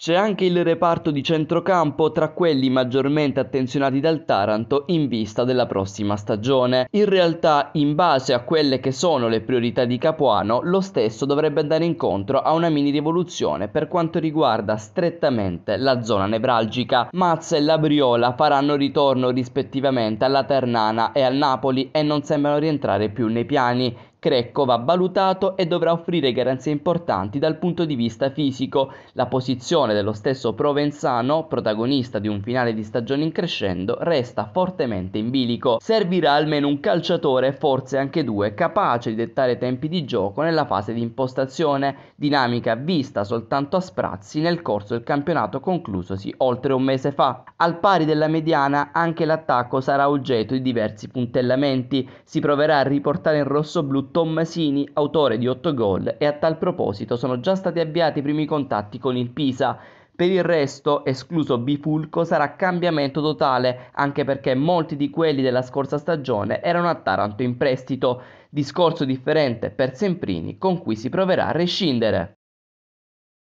C'è anche il reparto di centrocampo tra quelli maggiormente attenzionati dal Taranto in vista della prossima stagione. In realtà, in base a quelle che sono le priorità di Capuano, lo stesso dovrebbe andare incontro a una mini rivoluzione per quanto riguarda strettamente la zona nevralgica. Mazza e Labriola faranno ritorno rispettivamente alla Ternana e al Napoli e non sembrano rientrare più nei piani. Crecco va valutato e dovrà offrire garanzie importanti dal punto di vista fisico. La posizione dello stesso Provenzano, protagonista di un finale di stagione in crescendo, resta fortemente in bilico. Servirà almeno un calciatore, forse anche due, capace di dettare tempi di gioco nella fase di impostazione, dinamica vista soltanto a sprazzi nel corso del campionato conclusosi oltre un mese fa. Al pari della mediana anche l'attacco sarà oggetto di diversi puntellamenti. Si proverà a riportare in rosso-blu Tommasini, autore di 8 gol, e a tal proposito sono già stati avviati i primi contatti con il Pisa. Per il resto, escluso Bifulco, sarà cambiamento totale, anche perché molti di quelli della scorsa stagione erano a Taranto in prestito, discorso differente per Semprini con cui si proverà a rescindere.